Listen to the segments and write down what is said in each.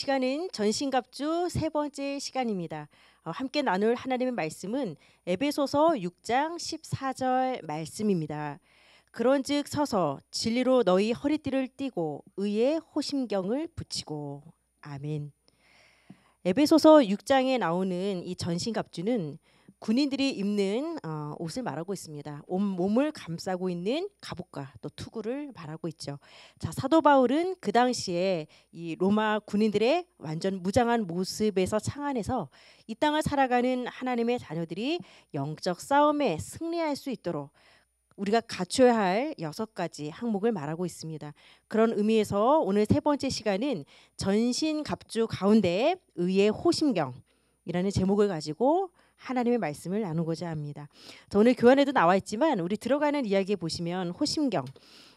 시간은 전신갑주 세 번째 시간입니다. 어, 함께 나눌 하나님의 말씀은 에베소서 6장 14절 말씀입니다. 그런즉 서서 진리로 너희 허리띠를 띠고 의의 호심경을 붙이고 아멘. 에베소서 6장에 나오는 이 전신갑주는 군인들이 입는 어, 옷을 말하고 있습니다. 온 몸을 감싸고 있는 갑옷과 또 투구를 말하고 있죠. 자 사도 바울은 그 당시에 이 로마 군인들의 완전 무장한 모습에서 창안해서 이 땅을 살아가는 하나님의 자녀들이 영적 싸움에 승리할 수 있도록 우리가 갖춰야 할 여섯 가지 항목을 말하고 있습니다. 그런 의미에서 오늘 세 번째 시간은 전신 갑주 가운데 의의 호심경이라는 제목을 가지고 하나님의 말씀을 나누고자 합니다. 오늘 교환에도 나와 있지만 우리 들어가는 이야기에 보시면 호심경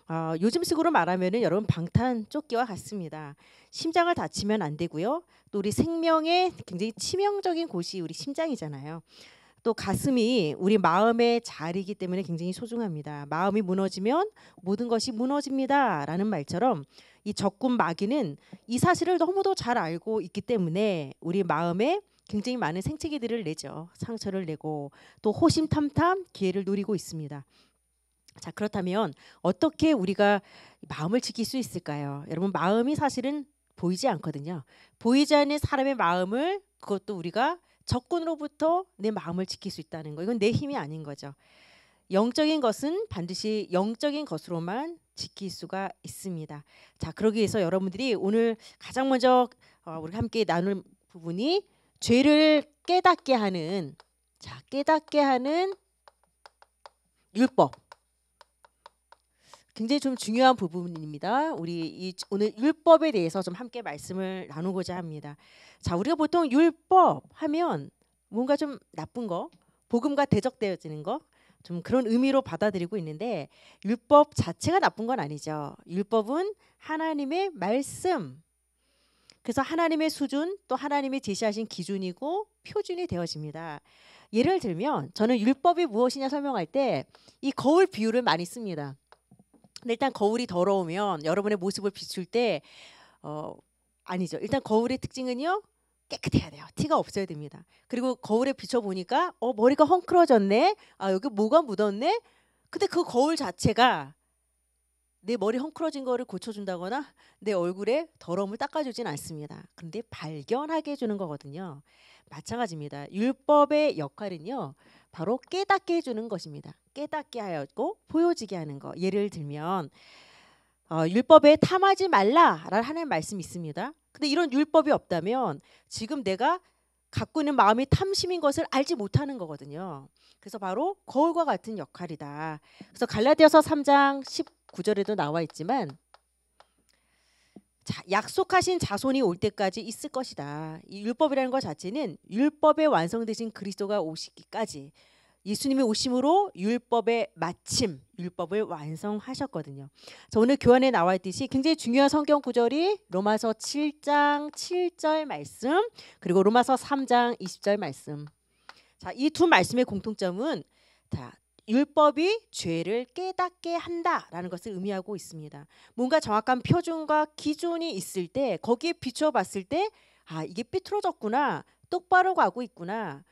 어, 요즘 식으로 말하면 여러분 방탄 조끼와 같습니다. 심장을 다치면 안 되고요. 또 우리 생명에 굉장히 치명적인 곳이 우리 심장이잖아요. 또 가슴이 우리 마음의 자리이기 때문에 굉장히 소중합니다. 마음이 무너지면 모든 것이 무너집니다라는 말처럼 이 적군 마귀는 이 사실을 너무도 잘 알고 있기 때문에 우리 마음에 굉장히 많은 생채기들을 내죠. 상처를 내고 또 호심탐탐 기회를 노리고 있습니다. 자 그렇다면 어떻게 우리가 마음을 지킬 수 있을까요? 여러분 마음이 사실은 보이지 않거든요. 보이지 않는 사람의 마음을 그것도 우리가 적군으로부터 내 마음을 지킬 수 있다는 거 이건 내 힘이 아닌 거죠. 영적인 것은 반드시 영적인 것으로만 지킬 수가 있습니다. 자 그러기 위해서 여러분들이 오늘 가장 먼저 어, 우리 함께 나눌 부분이 죄를 깨닫게 하는 자 깨닫게 하는 율법 굉장히 좀 중요한 부분입니다. 우리 이 오늘 율법에 대해서 좀 함께 말씀을 나누고자 합니다. 자 우리가 보통 율법 하면 뭔가 좀 나쁜 거 복음과 대적되어지는 거 좀 그런 의미로 받아들이고 있는데 율법 자체가 나쁜 건 아니죠. 율법은 하나님의 말씀 그래서 하나님의 수준 또 하나님이 제시하신 기준이고 표준이 되어집니다. 예를 들면 저는 율법이 무엇이냐 설명할 때 이 거울 비유를 많이 씁니다. 근데 일단 거울이 더러우면 여러분의 모습을 비출 때 어, 아니죠. 일단 거울의 특징은요. 깨끗해야 돼요. 티가 없어야 됩니다. 그리고 거울에 비춰 보니까 어 머리가 헝클어졌네. 아 여기 뭐가 묻었네. 근데 그 거울 자체가 내 머리 헝클어진 거를 고쳐준다거나 내 얼굴에 더러움을 닦아주진 않습니다. 그런데 발견하게 해주는 거거든요. 마찬가지입니다. 율법의 역할은요. 바로 깨닫게 해주는 것입니다. 깨닫게 하였고 보여지게 하는 거. 예를 들면 어, 율법에 탐하지 말라라는 하나의 말씀이 있습니다. 근데 이런 율법이 없다면 지금 내가 갖고 있는 마음이 탐심인 것을 알지 못하는 거거든요. 그래서 바로 거울과 같은 역할이다. 그래서 갈라디아서 3장 10 구절에도 나와 있지만 자, 약속하신 자손이 올 때까지 있을 것이다. 이 율법이라는 것 자체는 율법의 완성되신 그리스도가 오시기까지 예수님의 오심으로 율법의 마침, 율법을 완성하셨거든요. 자, 오늘 교환에 나와 있듯이 굉장히 중요한 성경 구절이 로마서 7장 7절 말씀, 그리고 로마서 3장 20절 말씀. 자, 이두 말씀의 공통점은 자, 율법이 죄를 깨닫게 한다라는 것을 의미하고 있습니다. 뭔가 정확한 표준과 기준이 있을 때 거기에 비추어 봤을 때 아, 이게 삐뚤어졌구나. 똑바로 가고 있구나.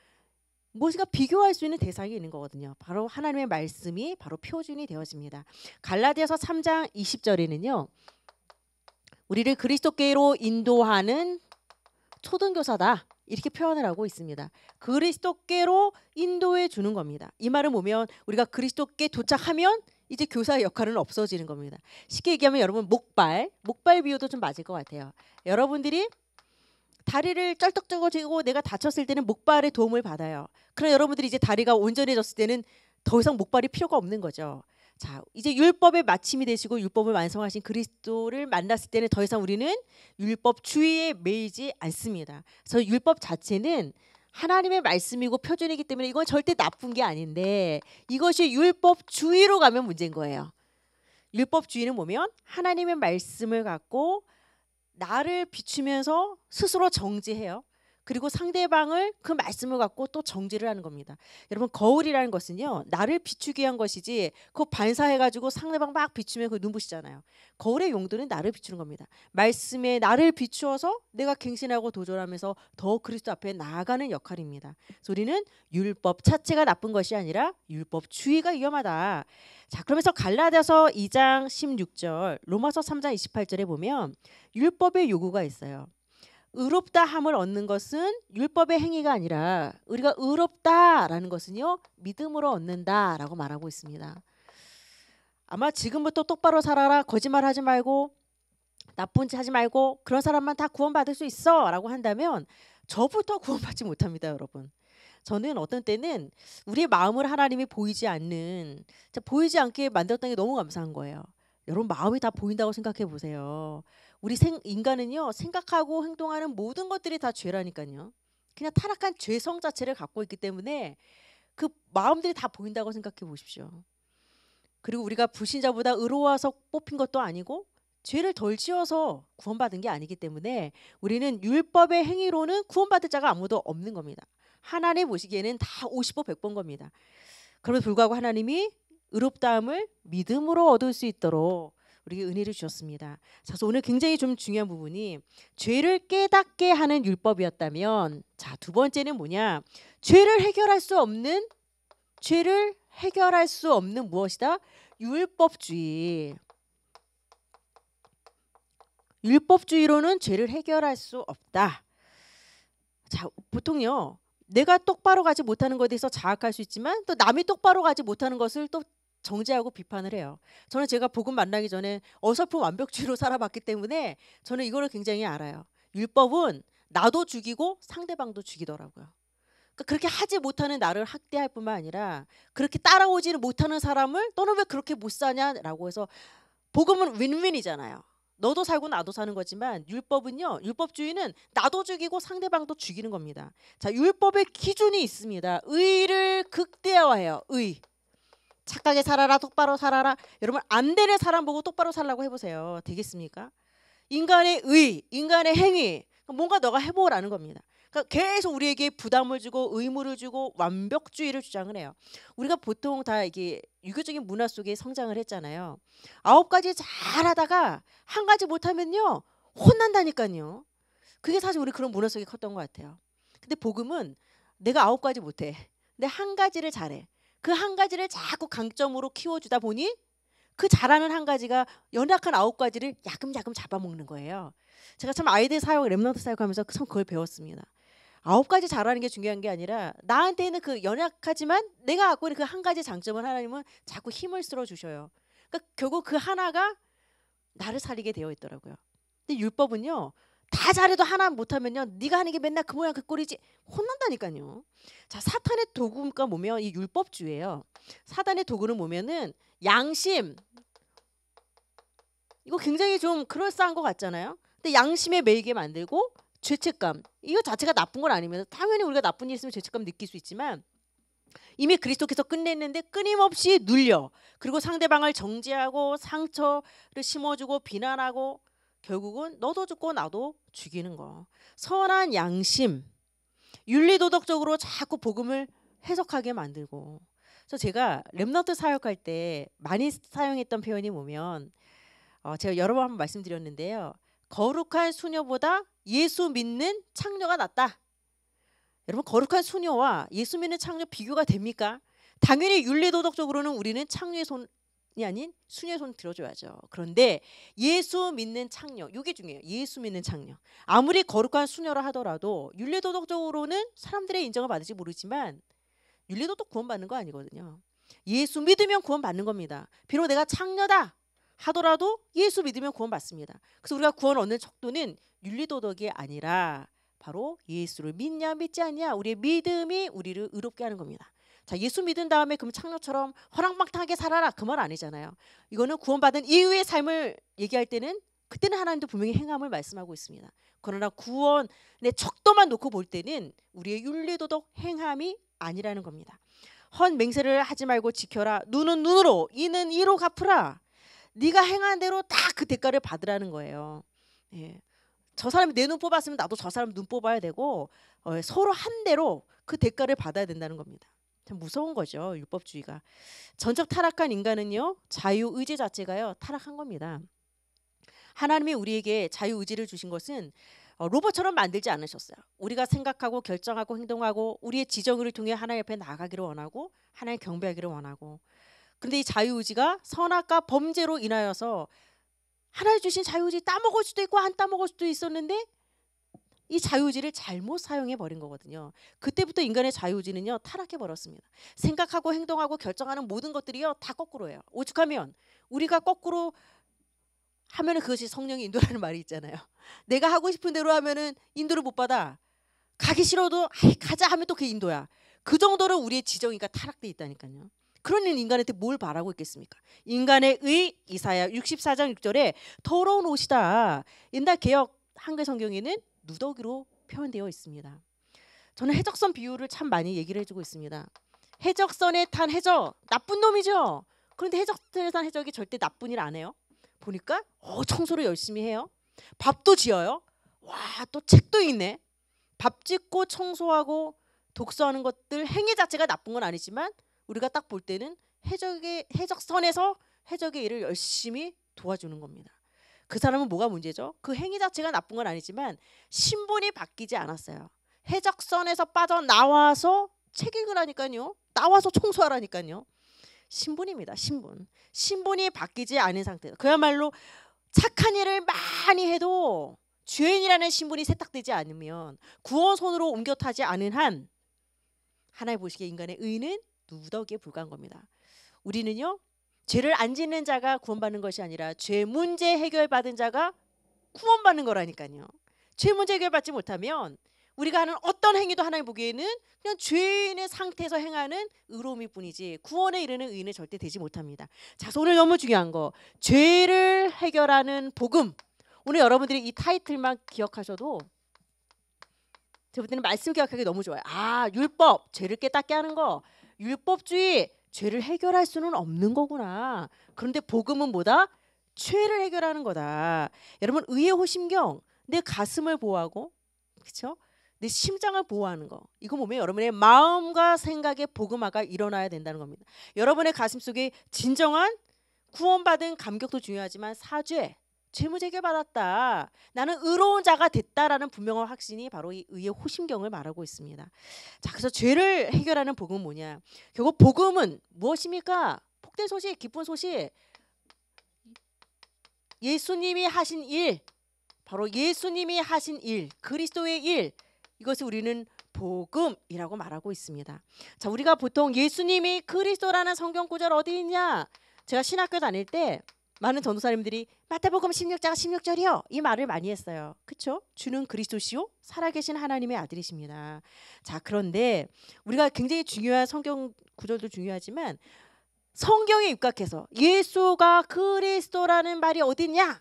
무엇인가 비교할 수 있는 대상이 있는 거거든요. 바로 하나님의 말씀이 바로 표준이 되어집니다. 갈라디아서 3장 20절에는요. 우리를 그리스도께로 인도하는 초등교사다. 이렇게 표현을 하고 있습니다. 그리스도께로 인도해 주는 겁니다. 이말을 보면 우리가 그리스도께 도착하면 이제 교사의 역할은 없어지는 겁니다. 쉽게 얘기하면 여러분 목발, 목발 비유도 좀 맞을 것 같아요. 여러분들이 다리를 쩔떡쩔거지고 내가 다쳤을 때는 목발의 도움을 받아요. 그럼 여러분들이 이제 다리가 온전해졌을 때는 더 이상 목발이 필요가 없는 거죠. 자, 이제 율법의 마침이 되시고 율법을 완성하신 그리스도를 만났을 때는 더 이상 우리는 율법 주의에 매이지 않습니다. 그래서 율법 자체는 하나님의 말씀이고 표준이기 때문에 이건 절대 나쁜 게 아닌데 이것이 율법 주의로 가면 문제인 거예요. 율법 주의는 보면 하나님의 말씀을 갖고 나를 비추면서 스스로 정지해요. 그리고 상대방을 그 말씀을 갖고 또 정지를 하는 겁니다. 여러분 거울이라는 것은요 나를 비추기 위한 것이지 그 반사해가지고 상대방 막 비추면 그 눈부시잖아요. 거울의 용도는 나를 비추는 겁니다. 말씀에 나를 비추어서 내가 갱신하고 도전하면서 더 그리스도 앞에 나아가는 역할입니다. 소리는 율법 자체가 나쁜 것이 아니라 율법 주의가 위험하다. 자 그러면서 갈라디아서 2장 16절, 로마서 3장 28절에 보면 율법의 요구가 있어요. 의롭다함을 얻는 것은 율법의 행위가 아니라 우리가 의롭다라는 것은요 믿음으로 얻는다라고 말하고 있습니다. 아마 지금부터 똑바로 살아라 거짓말하지 말고 나쁜 짓 하지 말고 그런 사람만 다 구원받을 수 있어라고 한다면 저부터 구원받지 못합니다, 여러분. 저는 어떤 때는 우리의 마음을 하나님이 보이지 않는 보이지 않게 만들었다게 너무 감사한 거예요. 여러분 마음이 다 보인다고 생각해 보세요. 우리 생, 인간은요 생각하고 행동하는 모든 것들이 다 죄라니까요. 그냥 타락한 죄성 자체를 갖고 있기 때문에 그 마음들이 다 보인다고 생각해 보십시오. 그리고 우리가 불신자보다 의로워서 뽑힌 것도 아니고 죄를 덜 지어서 구원받은 게 아니기 때문에 우리는 율법의 행위로는 구원받을 자가 아무도 없는 겁니다. 하나님 보시기에는 다 50보 100번 겁니다. 그럼에도 불구하고 하나님이 의롭다함을 믿음으로 얻을 수 있도록 우리에게 은혜를 주셨습니다. 자, 그래서 오늘 굉장히 좀 중요한 부분이 죄를 깨닫게 하는 율법이었다면 자, 두 번째는 뭐냐? 죄를 해결할 수 없는 죄를 해결할 수 없는 무엇이다? 율법주의. 율법주의로는 죄를 해결할 수 없다. 자, 보통요. 내가 똑바로 가지 못하는 것에 대해서 자학할 수 있지만 또 남이 똑바로 가지 못하는 것을 또 정제하고 비판을 해요. 저는 제가 복음 만나기 전에 어설픈 완벽주의로 살아봤기 때문에 저는 이거를 굉장히 알아요. 율법은 나도 죽이고 상대방도 죽이더라고요. 그러니까 그렇게 하지 못하는 나를 학대할 뿐만 아니라 그렇게 따라오지는 못하는 사람을 너는 왜 그렇게 못 사냐라고 해서 복음은 윈윈이잖아요. 너도 살고 나도 사는 거지만 율법은요. 율법주의는 나도 죽이고 상대방도 죽이는 겁니다. 자, 율법의 기준이 있습니다. 의를 극대화해요. 의. 착하게 살아라 똑바로 살아라 여러분 안 되는 사람 보고 똑바로 살라고 해보세요 되겠습니까 인간의 의 인간의 행위 그러니까 뭔가 너가 해보라는 겁니다 그러니까 계속 우리에게 부담을 주고 의무를 주고 완벽주의를 주장을 해요 우리가 보통 다 이게 유교적인 문화 속에 성장을 했잖아요 아홉 가지 잘하다가 한 가지 못하면요 혼난다니까요 그게 사실 우리 그런 문화 속에 컸던 것 같아요 근데 복음은 내가 아홉 가지 못해 근데 한 가지를 잘해 그한 가지를 자꾸 강점으로 키워주다 보니 그 잘하는 한 가지가 연약한 아홉 가지를 야금야금 잡아먹는 거예요. 제가 참 아이들 사역, 랩런트 사역하면서 참 그걸 배웠습니다. 아홉 가지 잘하는 게 중요한 게 아니라 나한테 있는 그 연약하지만 내가 갖고 있는 그 한 가지 장점을 하나님은 자꾸 힘을 쓸어 주셔요. 그러니까 결국 그 하나가 나를 살리게 되어 있더라고요. 근데 율법은요 다 잘해도 하나 못하면요. 네가 하는 게 맨날 그 모양 그 꼴이지 혼난다니까요. 자 사탄의 도구가 뭐면 이 율법주의예요. 사단의 도구를 뭐면은 양심. 이거 굉장히 좀 그럴싸한 것 같잖아요. 근데 양심에 매이게 만들고 죄책감. 이거 자체가 나쁜 건 아니면 당연히 우리가 나쁜 일 있으면 죄책감 느낄 수 있지만 이미 그리스도께서 끝냈는데 끊임없이 눌려. 그리고 상대방을 정죄하고 상처를 심어주고 비난하고 결국은 너도 죽고 나도 죽이는 거. 선한 양심, 윤리도덕적으로 자꾸 복음을 해석하게 만들고. 그래서 제가 렘너트 사역할 때 많이 사용했던 표현이 보면 어, 제가 여러 번 말씀드렸는데요. 거룩한 수녀보다 예수 믿는 창녀가 낫다. 여러분 거룩한 수녀와 예수 믿는 창녀 비교가 됩니까? 당연히 윤리도덕적으로는 우리는 창녀의 손, 이 아닌 순녀손 들어줘야죠. 그런데 예수 믿는 창녀, 이게 중요해요. 예수 믿는 창녀. 아무리 거룩한 순녀라 하더라도 윤리도덕적으로는 사람들의 인정을 받을지 모르지만 윤리도덕 구원받는 거 아니거든요. 예수 믿으면 구원받는 겁니다. 비록 내가 창녀다 하더라도 예수 믿으면 구원받습니다. 그래서 우리가 구원 얻는 척도는 윤리도덕이 아니라 바로 예수를 믿냐 믿지 않냐 우리의 믿음이 우리를 의롭게 하는 겁니다. 자 예수 믿은 다음에 그럼 창녀처럼 허랑방탕하게 살아라 그 말 아니잖아요. 이거는 구원받은 이후의 삶을 얘기할 때는 그때는 하나님도 분명히 행함을 말씀하고 있습니다. 그러나 구원의 척도만 놓고 볼 때는 우리의 윤리도덕 행함이 아니라는 겁니다. 헌 맹세를 하지 말고 지켜라. 눈은 눈으로, 이는 이로 갚으라. 네가 행한 대로 다 그 대가를 받으라는 거예요. 예. 저 사람이 내 눈 뽑았으면 나도 저 사람 눈 뽑아야 되고 어, 서로 한 대로 그 대가를 받아야 된다는 겁니다. 참 무서운 거죠. 율법주의가. 전적 타락한 인간은요. 자유 의지 자체가요. 타락한 겁니다. 하나님이 우리에게 자유 의지를 주신 것은 어, 로봇처럼 만들지 않으셨어요. 우리가 생각하고 결정하고 행동하고 우리의 지정을 통해 하나님 옆에 나가기를 원하고 하나님 경배하기를 원하고 근데이 자유 의지가 선악과 범죄로 인하여서 하나님 주신 자유 의지 따먹을 수도 있고 안 따먹을 수도 있었는데 이 자유지를 잘못 사용해 버린 거거든요. 그때부터 인간의 자유지는요 타락해 버렸습니다. 생각하고 행동하고 결정하는 모든 것들이요 다 거꾸로예요. 오죽하면 우리가 거꾸로 하면 그것이 성령의 인도라는 말이 있잖아요. 내가 하고 싶은 대로 하면은 인도를 못 받아. 가기 싫어도 아이 가자 하면 또 그 인도야. 그 정도로 우리의 지정이가 타락돼 있다니까요. 그러니 인간한테 뭘 바라고 있겠습니까? 인간의 의 이사야 64장 6절에 더러운 옷이다. 옛날 개혁 한글 성경에는 누더기로 표현되어 있습니다. 저는 해적선 비유를 참 많이 얘기를 해주고 있습니다. 해적선에 탄 해적 나쁜 놈이죠. 그런데 해적선에 탄 해적이 절대 나쁜 일 안 해요. 보니까 어, 청소를 열심히 해요. 밥도 지어요. 와 또 책도 있네. 밥 짓고 청소하고 독서하는 것들 행위 자체가 나쁜 건 아니지만 우리가 딱 볼 때는 해적의 해적선에서 해적의 일을 열심히 도와주는 겁니다. 그 사람은 뭐가 문제죠? 그 행위 자체가 나쁜 건 아니지만 신분이 바뀌지 않았어요. 해적선에서 빠져나와서 책임을하니까요 나와서 청소하라니까요. 신분입니다. 신분. 신분이 바뀌지 않은 상태. 그야말로 착한 일을 많이 해도 죄인이라는 신분이 세탁되지 않으면 구원손으로 옮겨 타지 않은 한 하나의 보시기에 인간의 의는 누더기에 불과한 겁니다. 우리는요 죄를 안 짓는 자가 구원받는 것이 아니라 죄 문제 해결받은 자가 구원받는 거라니까요. 죄 문제 해결받지 못하면 우리가 하는 어떤 행위도 하나님 보기에는 그냥 죄인의 상태에서 행하는 의로움일 뿐이지 구원에 이르는 의인은 절대 되지 못합니다. 자, 오늘 너무 중요한 거 죄를 해결하는 복음. 오늘 여러분들이 이 타이틀만 기억하셔도 저분들는 말씀 기억하기 너무 좋아요. 아, 율법, 죄를 깨닫게 하는 거, 율법주의, 죄를 해결할 수는 없는 거구나. 그런데 복음은 뭐다? 죄를 해결하는 거다. 여러분 의의 호심경 내 가슴을 보호하고 그렇죠? 내 심장을 보호하는 거. 이거 보면 여러분의 마음과 생각의 복음화가 일어나야 된다는 겁니다. 여러분의 가슴 속에 진정한 구원받은 감격도 중요하지만 사죄, 죄무제게 받았다. 나는 의로운 자가 됐다라는 분명한 확신이 바로 이 의의 호심경을 말하고 있습니다. 자, 그래서 죄를 해결하는 복음은 뭐냐? 결국 복음은 무엇입니까? 복된 소식, 기쁜 소식. 예수님이 하신 일, 바로 예수님이 하신 일, 그리스도의 일. 이것을 우리는 복음이라고 말하고 있습니다. 자, 우리가 보통 예수님이 그리스도라는 성경 구절 어디 있냐? 제가 신학교 다닐 때 많은 전도사님들이 마태복음 16장 16절이요 이 말을 많이 했어요. 그쵸 주는 그리스도시요 살아계신 하나님의 아들이십니다. 자 그런데 우리가 굉장히 중요한 성경 구절도 중요하지만 성경에 입각해서 예수가 그리스도라는 말이 어딨냐?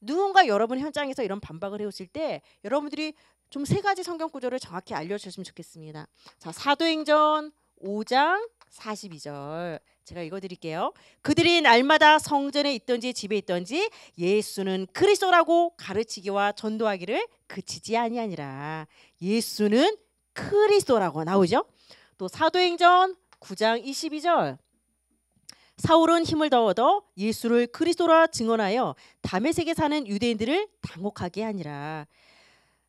누군가 여러분 현장에서 이런 반박을 해오실 때 여러분들이 좀 세 가지 성경 구절을 정확히 알려주셨으면 좋겠습니다. 자 사도행전 5장 42절 제가 읽어드릴게요. 그들이 날마다 성전에 있던지 집에 있던지 예수는 그리스도라고 가르치기와 전도하기를 그치지 아니하니라. 예수는 그리스도라고 나오죠. 또 사도행전 9장 22절. 사울은 힘을 더 얻어 예수를 그리스도라 증언하여 담에색에 사는 유대인들을 당혹하게 하니라.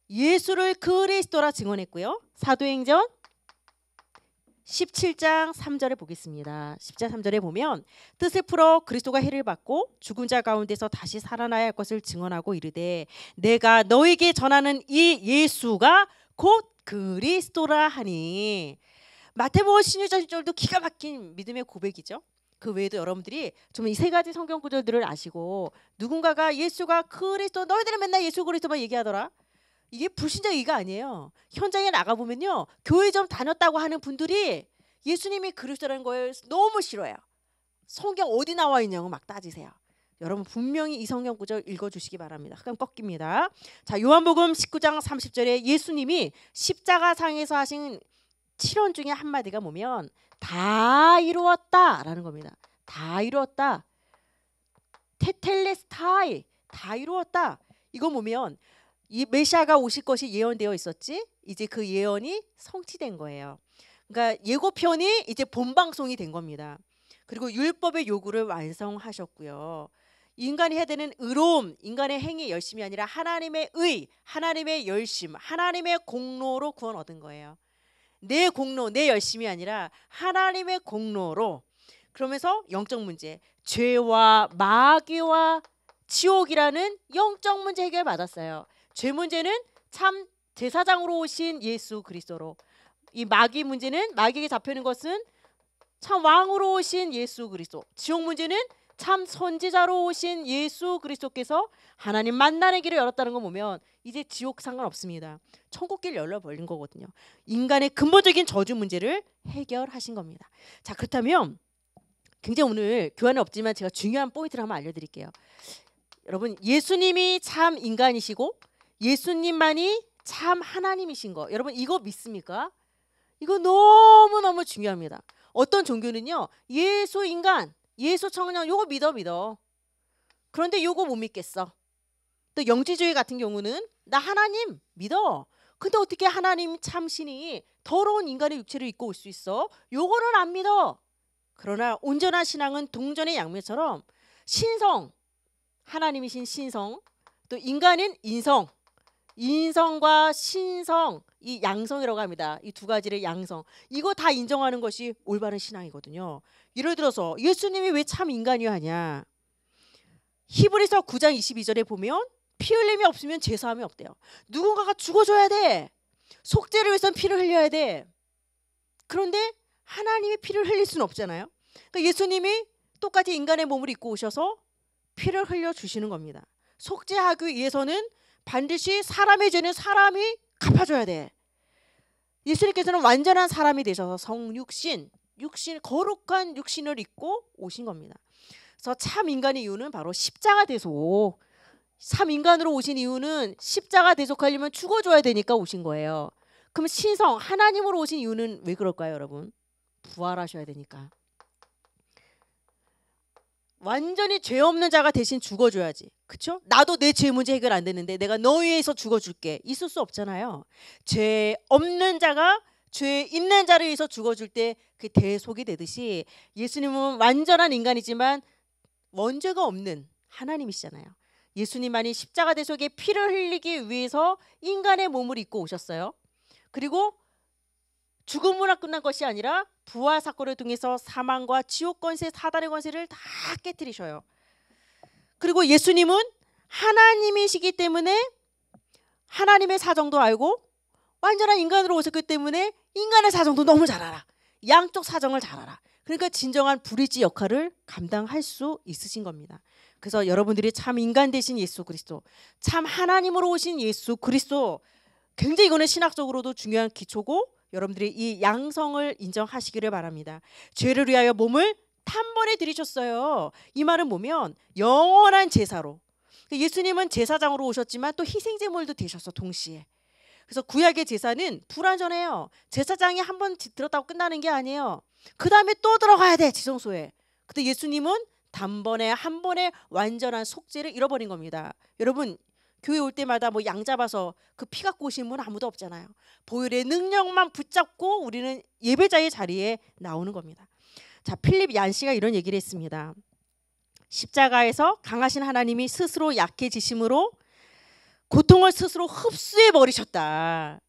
예수를 그리스도라 증언했고요. 사도행전 17장 3절에 보겠습니다. 10장 3절에 보면 뜻을 풀어 그리스도가 해를 받고 죽은 자 가운데서 다시 살아나야 할 것을 증언하고 이르되 내가 너에게 전하는 이 예수가 곧 그리스도라 하니 마태복음 신유절도 기가 막힌 믿음의 고백이죠. 그 외에도 여러분들이 좀 이 세 가지 성경 구절들을 아시고 누군가가 예수가 그리스도 너희들은 맨날 예수 그리스도만 얘기하더라. 이게 불신자 얘기가 아니에요. 현장에 나가 보면요. 교회 좀 다녔다고 하는 분들이 예수님이 그리스도라는 거에 너무 싫어요. 성경 어디 나와 있냐고 막 따지세요. 여러분 분명히 이 성경 구절 읽어주시기 바랍니다. 흑암 꺾입니다. 자 요한복음 19장 30절에 예수님이 십자가상에서 하신 칠원 중에 한마디가 보면다 이루었다라는 겁니다. 다 이루었다. 테텔레스타이 다 이루었다. 이거 보면 이 메시아가 오실 것이 예언되어 있었지 이제 그 예언이 성취된 거예요. 그러니까 예고편이 이제 본방송이 된 겁니다. 그리고 율법의 요구를 완성하셨고요. 인간이 해야 되는 의로움, 인간의 행위 열심이 아니라 하나님의 의, 하나님의 열심, 하나님의 공로로 구원 얻은 거예요. 내 공로, 내 열심이 아니라 하나님의 공로로 그러면서 영적 문제, 죄와 마귀와 지옥이라는 영적 문제 해결 받았어요. 죄 문제는 참 제사장으로 오신 예수 그리스도로 이 마귀 문제는 마귀에게 잡히는 것은 참 왕으로 오신 예수 그리스도 지옥 문제는 참 선지자로 오신 예수 그리스도께서 하나님 만나는 길을 열었다는 거 보면 이제 지옥 상관없습니다. 천국 길 열려 버린 거거든요. 인간의 근본적인 저주 문제를 해결하신 겁니다. 자 그렇다면 굉장히 오늘 교환은 없지만 제가 중요한 포인트를 한번 알려드릴게요. 여러분 예수님이 참 인간이시고 예수님만이 참 하나님이신 거. 여러분 이거 믿습니까? 이거 너무너무 중요합니다. 어떤 종교는요. 예수 인간, 예수 청년 요거 믿어 믿어. 그런데 요거 못 믿겠어. 또 영지주의 같은 경우는 나 하나님 믿어. 근데 어떻게 하나님 참신이 더러운 인간의 육체를 입고 올 수 있어? 요거는 안 믿어. 그러나 온전한 신앙은 동전의 양면처럼 신성, 하나님이신 신성, 또인간인 인성, 인성과 신성 이 양성이라고 합니다. 이 두 가지를 양성 이거 다 인정하는 것이 올바른 신앙이거든요. 예를 들어서 예수님이 왜 참 인간이하냐 히브리서 9장 22절에 보면 피 흘림이 없으면 제사함이 없대요. 누군가가 죽어줘야 돼. 속죄를 위해선 피를 흘려야 돼. 그런데 하나님이 피를 흘릴 수는 없잖아요. 그러니까 예수님이 똑같이 인간의 몸을 입고 오셔서 피를 흘려 주시는 겁니다. 속죄하기 위해서는 반드시 사람의 죄는 사람이 갚아줘야 돼. 예수님께서는 완전한 사람이 되셔서 성육신, 육신 거룩한 육신을 입고 오신 겁니다. 그래서 참 인간의 이유는 바로 십자가 대속. 참 인간으로 오신 이유는 십자가 대속하려면 죽어줘야 되니까 오신 거예요. 그럼 신성 하나님으로 오신 이유는 왜 그럴까요, 여러분? 부활하셔야 되니까. 완전히 죄 없는 자가 대신 죽어줘야지. 그쵸? 나도 내 죄 문제 해결 안 되는데 내가 너위에서 죽어줄게. 있을 수 없잖아요. 죄 없는 자가 죄 있는 자를 위해서 죽어줄 때 그 대속이 되듯이 예수님은 완전한 인간이지만 원죄가 없는 하나님이시잖아요. 예수님만이 십자가 대속에 피를 흘리기 위해서 인간의 몸을 입고 오셨어요. 그리고 죽음으로 끝난 것이 아니라 부활 사건을 통해서 사망과 지옥 권세, 사단의 권세를 다 깨뜨리셔요. 그리고 예수님은 하나님이시기 때문에 하나님의 사정도 알고 완전한 인간으로 오셨기 때문에 인간의 사정도 너무 잘 알아. 양쪽 사정을 잘 알아. 그러니까 진정한 브릿지 역할을 감당할 수 있으신 겁니다. 그래서 여러분들이 참 인간 되신 예수 그리스도, 참 하나님으로 오신 예수 그리스도, 굉장히 이거는 신학적으로도 중요한 기초고 여러분들이 이 양성을 인정하시기를 바랍니다. 죄를 위하여 몸을 탄번에 들이셨어요이 말은 보면 영원한 제사로 그 예수님은 제사장으로 오셨지만 또 희생제물도 되셨어 동시에. 그래서 구약의 제사는 불완전해요. 제사장이 한 번 들었다고 끝나는 게 아니에요. 그 다음에 또 들어가야 돼 지성소에. 그때 예수님은 단번에 한 번에 완전한 속죄를 잃어버린 겁니다. 여러분 교회 올 때마다 뭐 양 잡아서 그 피 갖고 오신 분 아무도 없잖아요. 보혈의 능력만 붙잡고 우리는 예배자의 자리에 나오는 겁니다. 자, 필립 얀씨가 이런 얘기를 했습니다. 십자가에서 강하신 하나님이 스스로 약해지심으로 고통을 스스로 흡수해 버리셨다.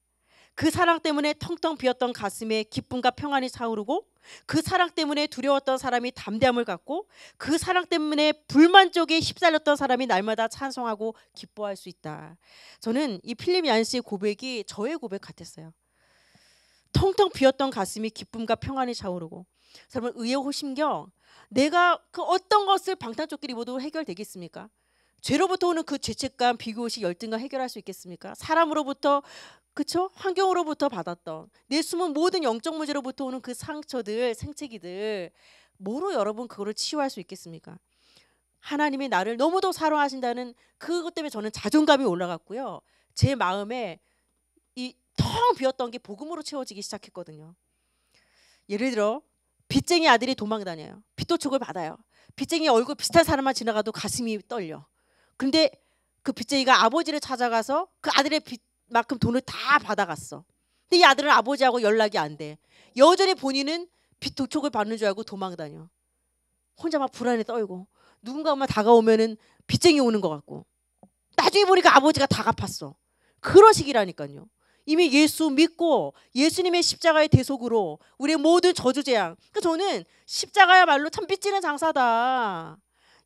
그 사랑 때문에 텅텅 비었던 가슴에 기쁨과 평안이 차오르고 그 사랑 때문에 두려웠던 사람이 담대함을 갖고 그 사랑 때문에 불만 쪽에 휩싸렸던 사람이 날마다 찬송하고 기뻐할 수 있다. 저는 이 필립 얀스의 고백이 저의 고백 같았어요. 텅텅 비었던 가슴이 기쁨과 평안이 차오르고 사람은 의의 호심경 내가 그 어떤 것을 방탄조끼리 모두 해결되겠습니까? 죄로부터 오는 그 죄책감, 비교의식, 열등감 해결할 수 있겠습니까? 사람으로부터 그쵸? 환경으로부터 받았던 내 숨은 모든 영적 문제로부터 오는 그 상처들, 생채기들 뭐로 여러분 그거를 치유할 수 있겠습니까? 하나님이 나를 너무도 사랑하신다는 그것 때문에 저는 자존감이 올라갔고요. 제 마음에 이 텅 비었던 게 복음으로 채워지기 시작했거든요. 예를 들어 빚쟁이 아들이 도망다녀요. 빚도축을 받아요. 빚쟁이 얼굴 비슷한 사람만 지나가도 가슴이 떨려. 근데 그 빚쟁이가 아버지를 찾아가서 그 아들의 빚 만큼 돈을 다 받아갔어. 근데 이 아들은 아버지하고 연락이 안 돼. 여전히 본인은 빚 도촉을 받는 줄 알고 도망 다녀. 혼자 막 불안에 떨고 누군가 막 다가오면은 빚쟁이 오는 것 같고 나중에 보니까 아버지가 다 갚았어. 그러시기라니까요 이미 예수 믿고 예수님의 십자가의 대속으로 우리의 모든 저주 재앙. 그러니까 저는 십자가야말로 참 빚지는 장사다.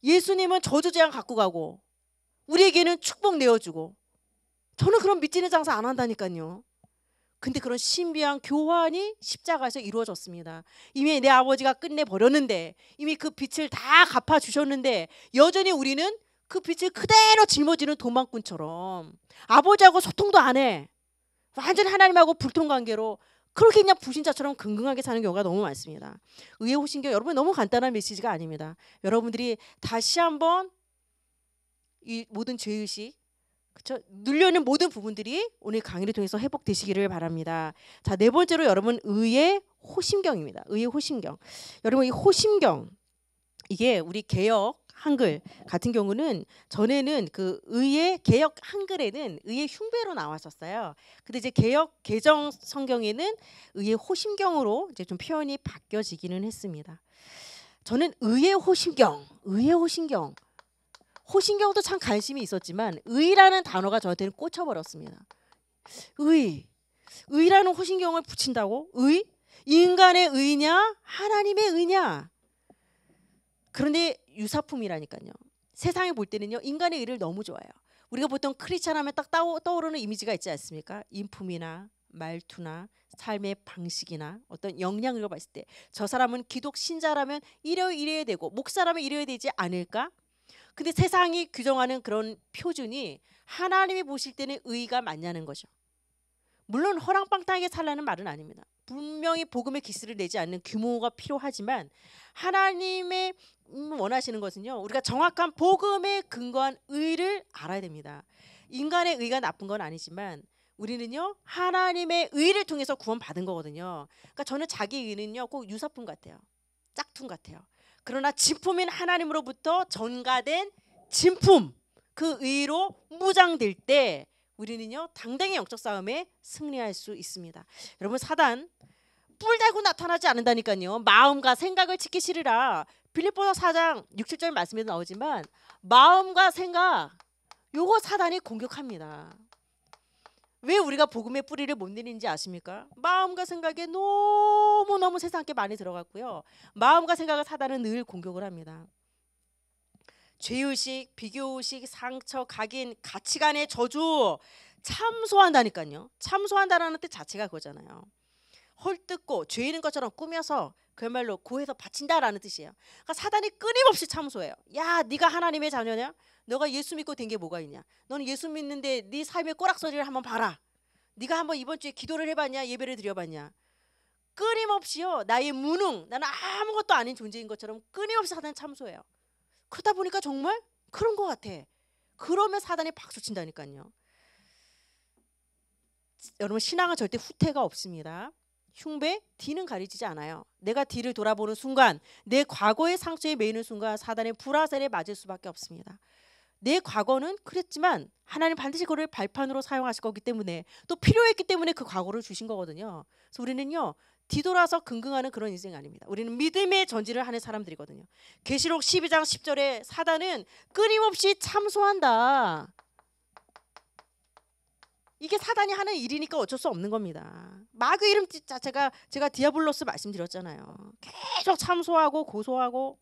예수님은 저주 재앙 갖고 가고 우리에게는 축복 내어주고 저는 그런 미진의 장사 안 한다니까요. 근데 그런 신비한 교환이 십자가에서 이루어졌습니다. 이미 내 아버지가 끝내 버렸는데 이미 그 빛을 다 갚아 주셨는데 여전히 우리는 그 빛을 그대로 짊어지는 도망꾼처럼 아버지하고 소통도 안 해. 완전 하나님하고 불통 관계로 그렇게 그냥 부신자처럼 긍긍하게 사는 경우가 너무 많습니다. 의의 호신경 여러분 너무 간단한 메시지가 아닙니다. 여러분들이 다시 한번 이 모든 죄의식 그쵸? 눌려는 모든 부분들이 오늘 강의를 통해서 회복되시기를 바랍니다. 자, 네 번째로 여러분 의의 호심경입니다. 의의 호심경. 여러분 이 호심경 이게 우리 개혁 한글 같은 경우는 전에는 그 의의 개혁 한글에는 의의 흉배로 나왔었어요. 근데 이제 개혁 개정 성경에는 의의 호심경으로 이제 좀 표현이 바뀌어지기는 했습니다. 저는 의의 호심경, 의의 호심경 호신경도 참 관심이 있었지만 의라는 단어가 저한테는 꽂혀버렸습니다. 의. 의라는 호신경을 붙인다고? 의? 인간의 의냐? 하나님의 의냐? 그런데 유사품이라니까요. 세상에 볼 때는요. 인간의 의를 너무 좋아해요. 우리가 보통 크리스찬 하면 딱 떠오르는 이미지가 있지 않습니까? 인품이나 말투나 삶의 방식이나 어떤 영향을 봤을 때 저 사람은 기독 신자라면 이래야 되고 목사라면 이래야 되지 않을까? 근데 세상이 규정하는 그런 표준이 하나님이 보실 때는 의가 맞냐는 거죠. 물론 허랑방탕하게 살라는 말은 아닙니다. 분명히 복음의 기스를 내지 않는 규모가 필요하지만 하나님의 음, 원하시는 것은요. 우리가 정확한 복음에 근거한 의를 알아야 됩니다. 인간의 의가 나쁜 건 아니지만 우리는요. 하나님의 의를 통해서 구원받은 거거든요. 그러니까 저는 자기 의는요. 꼭 유사품 같아요. 짝퉁 같아요. 그러나 진품인 하나님으로부터 전가된 진품 그 의로 무장될 때 우리는요 당당히 영적 싸움에 승리할 수 있습니다. 여러분 사단 뿔 달고 나타나지 않는다니까요. 마음과 생각을 지키시리라. 빌립보서 4장 6, 7절 말씀에도 나오지만 마음과 생각 요거 사단이 공격합니다. 왜 우리가 복음의 뿌리를 못 내리는지 아십니까? 마음과 생각에 너무너무 세상께 많이 들어갔고요. 마음과 생각을 사단은 늘 공격을 합니다. 죄의식, 비교의식, 상처, 각인, 가치관의 저주 참소한다니까요. 참소한다라는 뜻 자체가 그거잖아요. 헐뜯고 죄인인 것처럼 꾸며서 그야말로 고해서 바친다라는 뜻이에요. 그러니까 사단이 끊임없이 참소해요. 야, 네가 하나님의 자녀냐? 너가 예수 믿고 된 게 뭐가 있냐? 너는 예수 믿는데 네 삶의 꼬락서리를 한번 봐라. 네가 한번 이번 주에 기도를 해봤냐? 예배를 드려봤냐? 끊임없이요 나의 무능 나는 아무것도 아닌 존재인 것처럼 끊임없이 사단 참소해요. 그러다 보니까 정말 그런 것 같아. 그러면 사단이 박수 친다니까요. 여러분 신앙은 절대 후퇴가 없습니다. 흉배, 뒤는 가리지 지 않아요. 내가 뒤를 돌아보는 순간, 내 과거의 상처에 매이는 순간 사단의 불화살에 맞을 수밖에 없습니다. 내 과거는 그랬지만 하나님 반드시 그를 발판으로 사용하실 거기 때문에 또 필요했기 때문에 그 과거를 주신 거거든요. 그래서 우리는요 뒤돌아서 긍긍하는 그런 인생 아닙니다. 우리는 믿음의 전진을 하는 사람들이거든요. 계시록 12장 10절에 사단은 끊임없이 참소한다. 이게 사단이 하는 일이니까 어쩔 수 없는 겁니다. 마귀 이름 자체가 제가 디아블로스 말씀드렸잖아요. 계속 참소하고 고소하고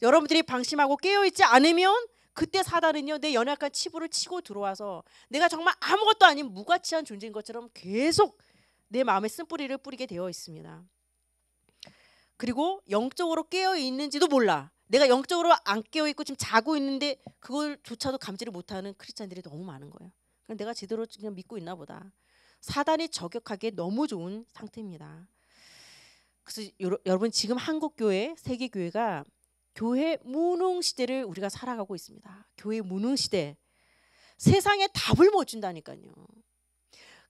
여러분들이 방심하고 깨어 있지 않으면 그때 사단은요 내 연약한 치부를 치고 들어와서 내가 정말 아무것도 아닌 무가치한 존재인 것처럼 계속 내 마음에 쓴뿌리를 뿌리게 되어 있습니다. 그리고 영적으로 깨어 있는지도 몰라. 내가 영적으로 안 깨어 있고 지금 자고 있는데 그걸조차도 감지를 못하는 크리스찬들이 너무 많은 거예요. 그럼 내가 제대로 그냥 믿고 있나 보다. 사단이 저격하기에 너무 좋은 상태입니다. 그래서 여러분 지금 한국 교회, 세계 교회가 교회 무능 시대를 우리가 살아가고 있습니다. 교회 무능 시대. 세상에 답을 못 준다니까요.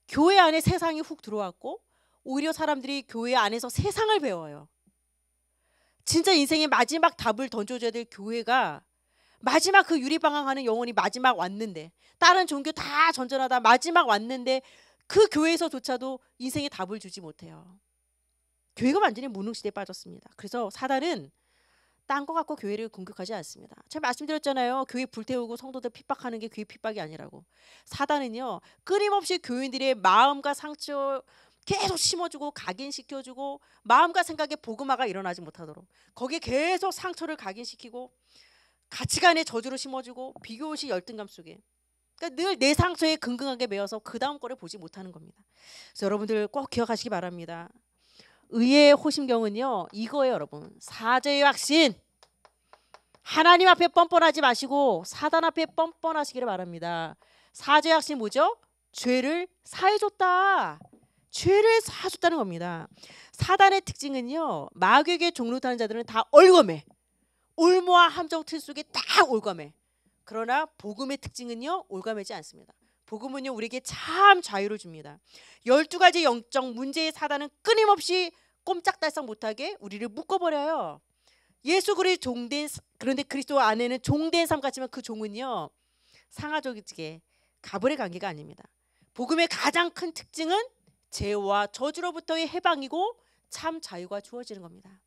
교회 안에 세상이 훅 들어왔고 오히려 사람들이 교회 안에서 세상을 배워요. 진짜 인생의 마지막 답을 던져줘야 될 교회가 마지막 그 유리방황하는 영혼이 마지막 왔는데 다른 종교 다 전전하다 마지막 왔는데 그 교회에서조차도 인생의 답을 주지 못해요. 교회가 완전히 무능시대에 빠졌습니다. 그래서 사단은 딴거 갖고 교회를 공격하지 않습니다. 제가 말씀드렸잖아요. 교회 불태우고 성도들 핍박하는 게 교회 핍박이 아니라고. 사단은요. 끊임없이 교인들의 마음과 상처 계속 심어주고 각인시켜주고 마음과 생각에 보음화가 일어나지 못하도록 거기에 계속 상처를 각인시키고 가치관의 저주를 심어주고 비교시 열등감 속에 그러니까 늘내 상처에 긍긍하게 매어서 그 다음 거를 보지 못하는 겁니다. 그래서 여러분들 꼭 기억하시기 바랍니다. 의의 호심경은요. 이거예요, 여러분. 사제의 확신. 하나님 앞에 뻔뻔하지 마시고 사단 앞에 뻔뻔하시기를 바랍니다. 사제의 확신 뭐죠? 죄를 사해줬다. 죄를 사줬다는 겁니다. 사단의 특징은요. 마귀에게 종로타는 자들은 다 얼검해. 올모와 함정 틀 속에 다 올검해. 그러나 복음의 특징은요. 올감하지 않습니다. 복음은요. 우리에게 참 자유를 줍니다. 1 2 가지 영적 문제의 사단은 끊임없이 꼼짝달싹 못하게 우리를 묶어버려요. 예수 그리 종된 그런데 그리스도 안에는 종된 삶 같지만 그 종은요 상하적이게 가불의 관계가 아닙니다. 복음의 가장 큰 특징은 죄와 저주로부터의 해방이고 참 자유가 주어지는 겁니다.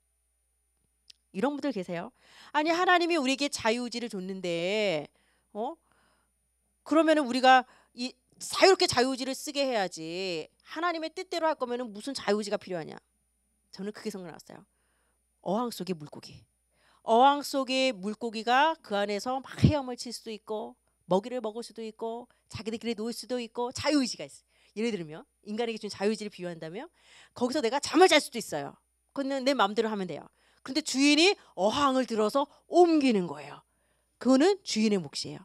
이런 분들 계세요. 아니 하나님이 우리에게 자유의지를 줬는데 어 그러면은 우리가 이 자유롭게 자유의지를 쓰게 해야지 하나님의 뜻대로 할 거면은 무슨 자유의지가 필요하냐? 저는 그게 생각났어요. 어항 속의 물고기. 어항 속의 물고기가 그 안에서 막 헤엄을 칠 수도 있고 먹이를 먹을 수도 있고 자기들끼리 놀 수도 있고 자유의지가 있어요. 예를 들면 인간에게 준 자유의지를 비유한다면 거기서 내가 잠을 잘 수도 있어요. 그건 내 마음대로 하면 돼요. 그런데 주인이 어항을 들어서 옮기는 거예요. 그거는 주인의 몫이에요.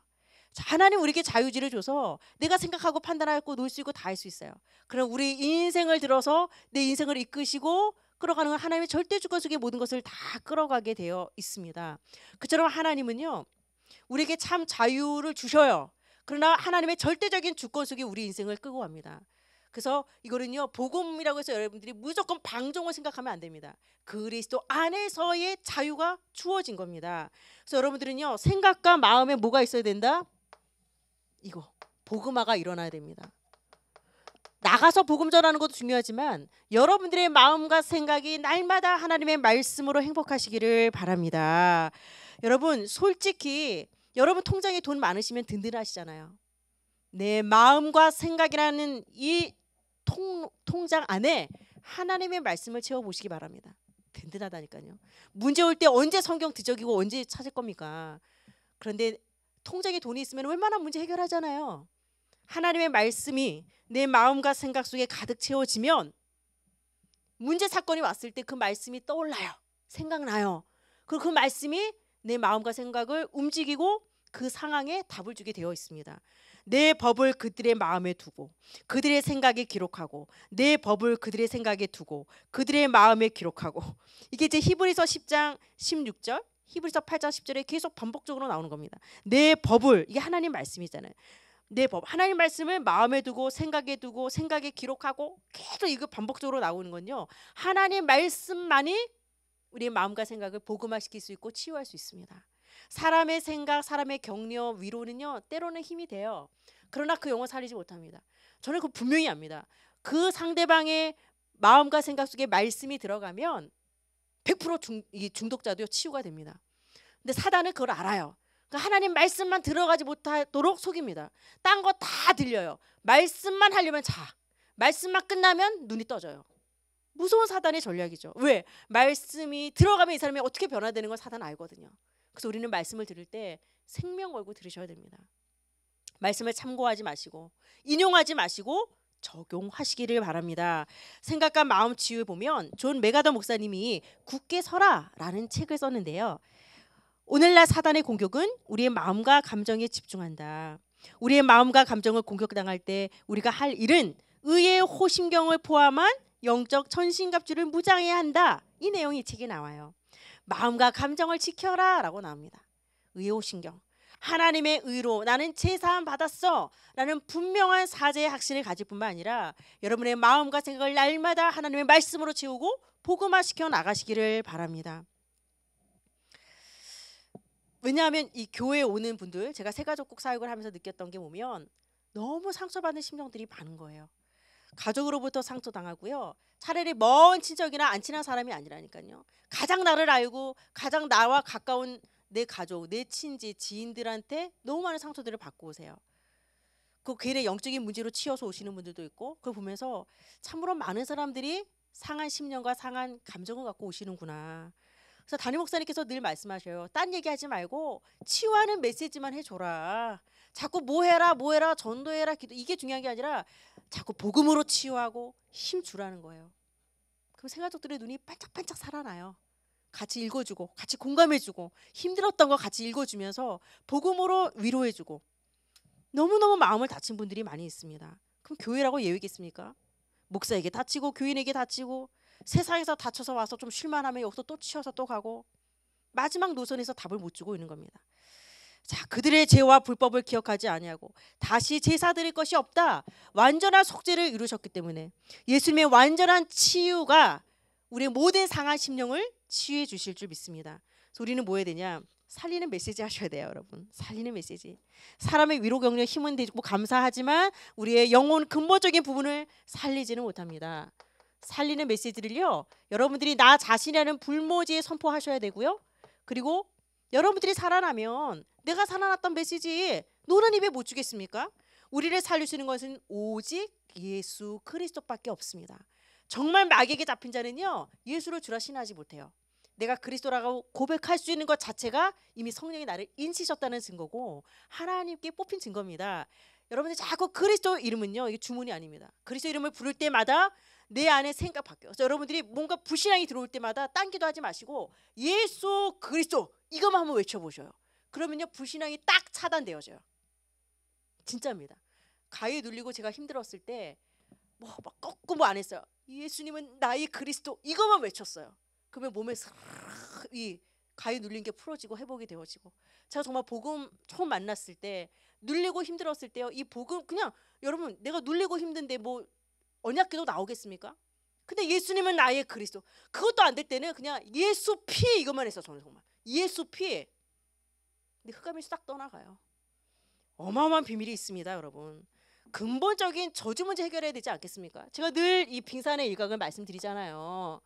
하나님 우리에게 자유지를 줘서 내가 생각하고 판단하고 놀 수 있고 다 할 수 있어요. 그럼 우리 인생을 들어서 내 인생을 이끄시고 끌어가는 건 하나님의 절대주권 속에 모든 것을 다 끌어가게 되어 있습니다. 그처럼 하나님은요 우리에게 참 자유를 주셔요. 그러나 하나님의 절대적인 주권 속에 우리 인생을 끄고 갑니다. 그래서 이거는요 복음이라고 해서 여러분들이 무조건 방종을 생각하면 안 됩니다. 그리스도 안에서의 자유가 주어진 겁니다. 그래서 여러분들은요 생각과 마음에 뭐가 있어야 된다? 이거 복음화가 일어나야 됩니다. 나가서 복음 전하는 것도 중요하지만 여러분들의 마음과 생각이 날마다 하나님의 말씀으로 행복하시기를 바랍니다. 여러분 솔직히 여러분 통장에 돈 많으시면 든든하시잖아요. 내 마음과 생각이라는 이 통, 통장 안에 하나님의 말씀을 채워 보시기 바랍니다. 든든하다니까요. 문제 올 때 언제 성경 뒤적이고 언제 찾을 겁니까? 그런데 통장에 돈이 있으면 웬만한 문제 해결하잖아요. 하나님의 말씀이 내 마음과 생각 속에 가득 채워지면 문제 사건이 왔을 때 그 말씀이 떠올라요. 생각나요. 그리고 그 말씀이 내 마음과 생각을 움직이고 그 상황에 답을 주게 되어 있습니다. 내 법을 그들의 마음에 두고 그들의 생각에 기록하고 내 법을 그들의 생각에 두고 그들의 마음에 기록하고 이게 이제 히브리서 10장 16절 히브리서 8장 10절에 계속 반복적으로 나오는 겁니다. 내 법을 이게 하나님 말씀이잖아요. 내 법, 하나님 말씀을 마음에 두고 생각에 두고 생각에 기록하고 계속 이거 반복적으로 나오는 건요. 하나님 말씀만이 우리의 마음과 생각을 복음화시킬 수 있고 치유할 수 있습니다. 사람의 생각, 사람의 격려, 위로는요. 때로는 힘이 돼요. 그러나 그 영혼 살리지 못합니다. 저는 그 분명히 압니다. 그 상대방의 마음과 생각 속에 말씀이 들어가면 100% 중, 중독자도 치유가 됩니다. 근데 사단은 그걸 알아요. 그러니까 하나님 말씀만 들어가지 못하도록 속입니다. 딴 거 다 들려요. 말씀만 하려면 자. 말씀만 끝나면 눈이 떠져요. 무서운 사단의 전략이죠. 왜? 말씀이 들어가면 이 사람이 어떻게 변화되는 걸 사단 알거든요. 그래서 우리는 말씀을 들을 때 생명 걸고 들으셔야 됩니다. 말씀을 참고하지 마시고 인용하지 마시고 적용하시기를 바랍니다. 생각과 마음 치유 보면 존 메가더 목사님이 굳게 서라라는 책을 썼는데요. 오늘날 사단의 공격은 우리의 마음과 감정에 집중한다. 우리의 마음과 감정을 공격당할 때 우리가 할 일은 의의 호신경을 포함한 영적 천신갑주를 무장해야 한다. 이 내용이 책에 나와요. 마음과 감정을 지켜라라고 나옵니다. 의의 호신경 하나님의 의로 나는 제사함 받았어 라는 분명한 사제의 확신을 가질 뿐만 아니라 여러분의 마음과 생각을 날마다 하나님의 말씀으로 채우고 복음화시켜 나가시기를 바랍니다. 왜냐하면 이 교회에 오는 분들 제가 세가족국 사역을 하면서 느꼈던 게 보면 너무 상처받는 심정들이 많은 거예요. 가족으로부터 상처당하고요. 차라리 먼 친척이나 안 친한 사람이 아니라니까요. 가장 나를 알고 가장 나와 가까운 내 가족, 내 친지, 지인들한테 너무 많은 상처들을 받고 오세요. 그 괜히 영적인 문제로 치여서 오시는 분들도 있고 그걸 보면서 참으로 많은 사람들이 상한 심령과 상한 감정을 갖고 오시는구나. 그래서 담임 목사님께서 늘 말씀하셔요. 딴 얘기하지 말고 치유하는 메시지만 해줘라. 자꾸 뭐해라 뭐해라 전도해라 기도 이게 중요한 게 아니라 자꾸 복음으로 치유하고 힘 주라는 거예요. 그럼 생가족들의 눈이 반짝반짝 살아나요. 같이 읽어주고 같이 공감해주고 힘들었던 거 같이 읽어주면서 복음으로 위로해주고 너무너무 마음을 다친 분들이 많이 있습니다. 그럼 교회라고 예외겠습니까? 목사에게 다치고 교인에게 다치고 세상에서 다쳐서 와서 좀 쉴만 하면 여기서 또 치여서 또 가고 마지막 노선에서 답을 못 주고 있는 겁니다. 자, 그들의 죄와 불법을 기억하지 아니하고 다시 제사 드릴 것이 없다. 완전한 속죄를 이루셨기 때문에 예수님의 완전한 치유가 우리의 모든 상한 심령을 치유해 주실 줄 믿습니다. 우리는 뭐 해야 되냐? 살리는 메시지 하셔야 돼요, 여러분. 살리는 메시지. 사람의 위로 격려 힘은 되고 감사하지만 우리의 영혼 근본적인 부분을 살리지는 못합니다. 살리는 메시지를요. 여러분들이 나 자신이라는 불모지에 선포하셔야 되고요. 그리고 여러분들이 살아나면 내가 살아났던 메시지 노는 입에 못 주겠습니까? 우리를 살리시는 것은 오직 예수 그리스도밖에 없습니다. 정말 마귀에게 잡힌 자는요. 예수를 주라 신하지 못해요. 내가 그리스도라고 고백할 수 있는 것 자체가 이미 성령이 나를 인치셨다는 증거고 하나님께 뽑힌 증거입니다. 여러분들 자꾸 그리스도 이름은요. 이게 주문이 아닙니다. 그리스도 이름을 부를 때마다 내 안에 생각 바뀌어 그래서 여러분들이 뭔가 불신앙이 들어올 때마다 딴 기도하지 마시고 예수 그리스도 이것만 한번 외쳐보셔요. 그러면요 불신앙이 딱 차단되어져요. 진짜입니다. 가위에 눌리고 제가 힘들었을 때뭐막 꺾고 뭐안 했어요. 예수님은 나의 그리스도 이것만 외쳤어요. 그러면 몸에 이 가위 눌린 게 풀어지고 회복이 되어지고 제가 정말 복음 처음 만났을 때 눌리고 힘들었을 때요. 이 복음 그냥 여러분 내가 눌리고 힘든데 뭐 언약기도 나오겠습니까? 근데 예수님은 나의 그리스도. 그것도 안 될 때는 그냥 예수 피 이것만 했어 저는 정말. 예수 피. 근데 흑암이 그 싹 떠나가요. 어마어마한 비밀이 있습니다, 여러분. 근본적인 저주 문제 해결해야 되지 않겠습니까? 제가 늘 이 빙산의 일각을 말씀드리잖아요.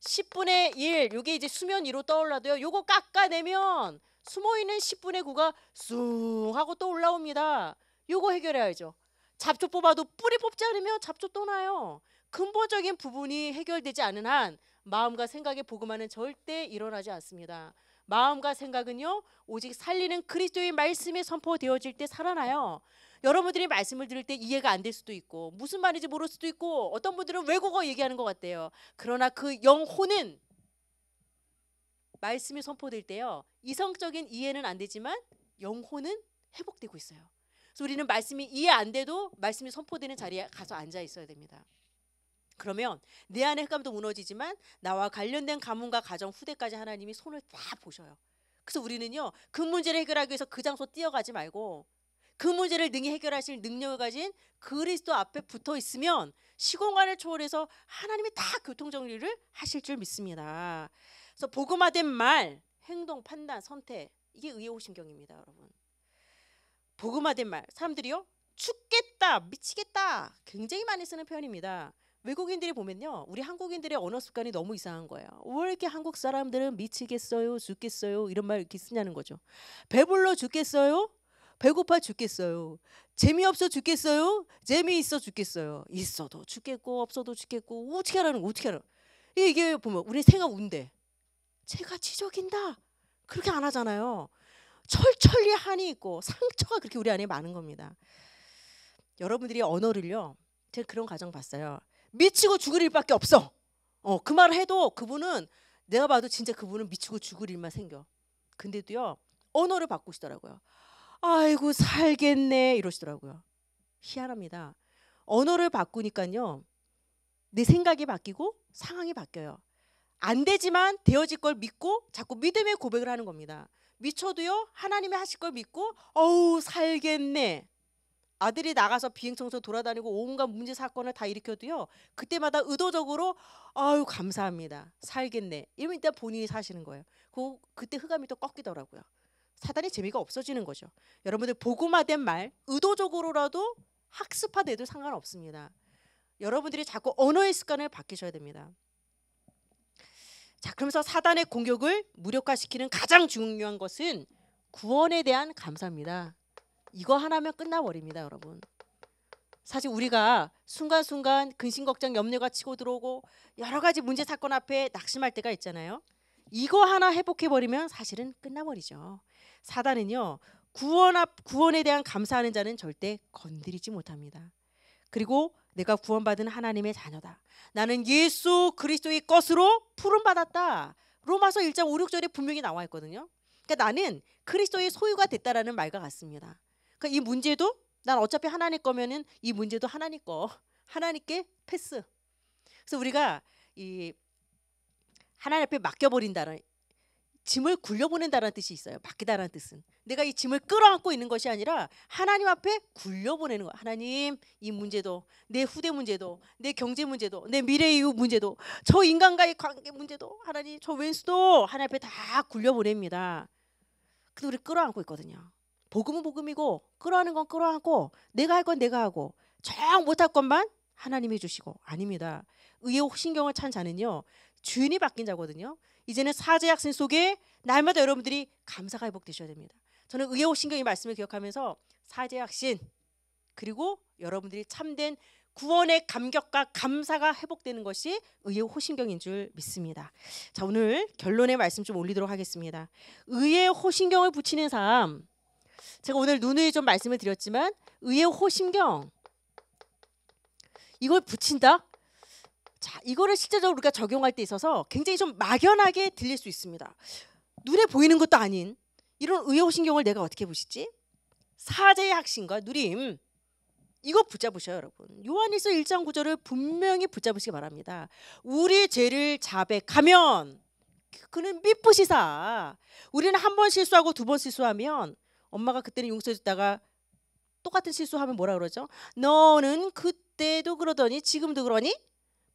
10분의 1, 이게 이제 수면 위로 떠올라도요. 요거 깎아내면 숨어있는 10분의 9가 쑥 하고 또 올라옵니다. 요거 해결해야죠. 잡초 뽑아도 뿌리 뽑지 않으면 잡초 떠나요. 근본적인 부분이 해결되지 않은 한 마음과 생각의 복음화는 절대 일어나지 않습니다. 마음과 생각은요 오직 살리는 그리스도의 말씀이 선포되어질 때 살아나요. 여러분들이 말씀을 들을 때 이해가 안 될 수도 있고 무슨 말인지 모를 수도 있고 어떤 분들은 외국어 얘기하는 것 같대요. 그러나 그 영혼은 말씀이 선포될 때요. 이성적인 이해는 안 되지만 영혼은 회복되고 있어요. 그래서 우리는 말씀이 이해 안 돼도 말씀이 선포되는 자리에 가서 앉아 있어야 됩니다. 그러면 내 안의 흑감도 무너지지만 나와 관련된 가문과 가정 후대까지 하나님이 손을 다 보셔요. 그래서 우리는요. 그 문제를 해결하기 위해서 그 장소 뛰어가지 말고 그 문제를 능히 해결하실 능력을 가진 그리스도 앞에 붙어 있으면 시공간을 초월해서 하나님이 다 교통 정리를 하실 줄 믿습니다. 그래서 복음화된 말, 행동, 판단, 선택 이게 의호신경입니다, 여러분. 복음화된 말, 사람들이요 죽겠다, 미치겠다 굉장히 많이 쓰는 표현입니다. 외국인들이 보면요, 우리 한국인들의 언어 습관이 너무 이상한 거예요. 왜 이렇게 한국 사람들은 미치겠어요, 죽겠어요 이런 말 이렇게 쓰냐는 거죠. 배불러 죽겠어요, 배고파 죽겠어요. 재미없어 죽겠어요. 재미있어 죽겠어요. 있어도 죽겠고 없어도 죽겠고 어떻게 하라는 거 어떻게 하라. 는 거. 이게 보면 우리 생각 운데 제가 지적인다 그렇게 안 하잖아요. 철철히 한이 있고 상처가 그렇게 우리 안에 많은 겁니다. 여러분들이 언어를요. 제가 그런 가정 봤어요. 미치고 죽을 일밖에 없어. 어, 그 말을 해도 그분은 내가 봐도 진짜 그분은 미치고 죽을 일만 생겨. 근데도요. 언어를 바꾸시더라고요. 아이고 살겠네 이러시더라고요. 희한합니다. 언어를 바꾸니까요. 내 생각이 바뀌고 상황이 바뀌어요. 안 되지만 되어질 걸 믿고 자꾸 믿음의 고백을 하는 겁니다. 미쳐도요 하나님의 하실 걸 믿고 어우 살겠네 아들이 나가서 비행청소 돌아다니고 온갖 문제 사건을 다 일으켜도요 그때마다 의도적으로 아유 감사합니다 살겠네 이러면 일단 본인이 사시는 거예요 그, 그때 흑암이 또 꺾이더라고요 사단의 재미가 없어지는 거죠 여러분들 보고마된 말 의도적으로라도 학습화돼도 상관없습니다 여러분들이 자꾸 언어의 습관을 바뀌셔야 됩니다 자, 그러면서 사단의 공격을 무력화시키는 가장 중요한 것은 구원에 대한 감사입니다. 이거 하나면 끝나버립니다, 여러분. 사실 우리가 순간순간 근심 걱정 염려가 치고 들어오고 여러 가지 문제 사건 앞에 낙심할 때가 있잖아요. 이거 하나 회복해 버리면 사실은 끝나버리죠. 사단은요 구원 앞 구원에 대한 감사하는 자는 절대 건드리지 못합니다. 그리고 내가 구원받은 하나님의 자녀다. 나는 예수 그리스도의 것으로 부름 받았다. 로마서 1장 5, 6절에 분명히 나와 있거든요. 그러니까 나는 그리스도의 소유가 됐다라는 말과 같습니다. 그러니까 이 문제도 난 어차피 하나님 거면은 이 문제도 하나님 거. 하나님께 패스. 그래서 우리가 이 하나님 앞에 맡겨 버린다는 짐을 굴려보낸다는 뜻이 있어요. 맡기다라는 뜻은. 내가 이 짐을 끌어안고 있는 것이 아니라 하나님 앞에 굴려보내는 거. 예요 하나님, 이 문제도 내 후대 문제도 내 경제 문제도 내 미래 이후 문제도 저 인간과의 관계 문제도 하나님 저 왼수도 하나님 앞에 다 굴려보냅니다. 근데 우리 끌어안고 있거든요. 복음은 복음이고 끌어안는 건 끌어안고 내가 할 건 내가 하고 정 못할 것만 하나님이 주시고 아닙니다. 의의 혹신경을 찬 자는요. 주인이 바뀐 자거든요. 이제는 사제 약신 속에 날마다 여러분들이 감사가 회복되셔야 됩니다. 저는 의의 신경이 말씀을 기억하면서 사제 약신 그리고 여러분들이 참된 구원의 감격과 감사가 회복되는 것이 의의 호신경인 줄 믿습니다. 자, 오늘 결론의 말씀 좀 올리도록 하겠습니다. 의의 호신경을 붙이는 삶. 제가 오늘 누누이 좀 말씀을 드렸지만 의의 호신경 이걸 붙인다? 자, 이거를 실제적으로 우리가 적용할 때 있어서 굉장히 좀 막연하게 들릴 수 있습니다. 눈에 보이는 것도 아닌 이런 의호신경을 내가 어떻게 보시지? 사제의 학신과 누림 이거 붙잡으셔 여러분 요한일서 1장 9절을 분명히 붙잡으시기 바랍니다 우리 죄를 자백하면 그, 그는 미쁘시사 우리는 한 번 실수하고 두 번 실수하면 엄마가 그때는 용서해줬다가 똑같은 실수하면 뭐라 그러죠 너는 그때도 그러더니 지금도 그러니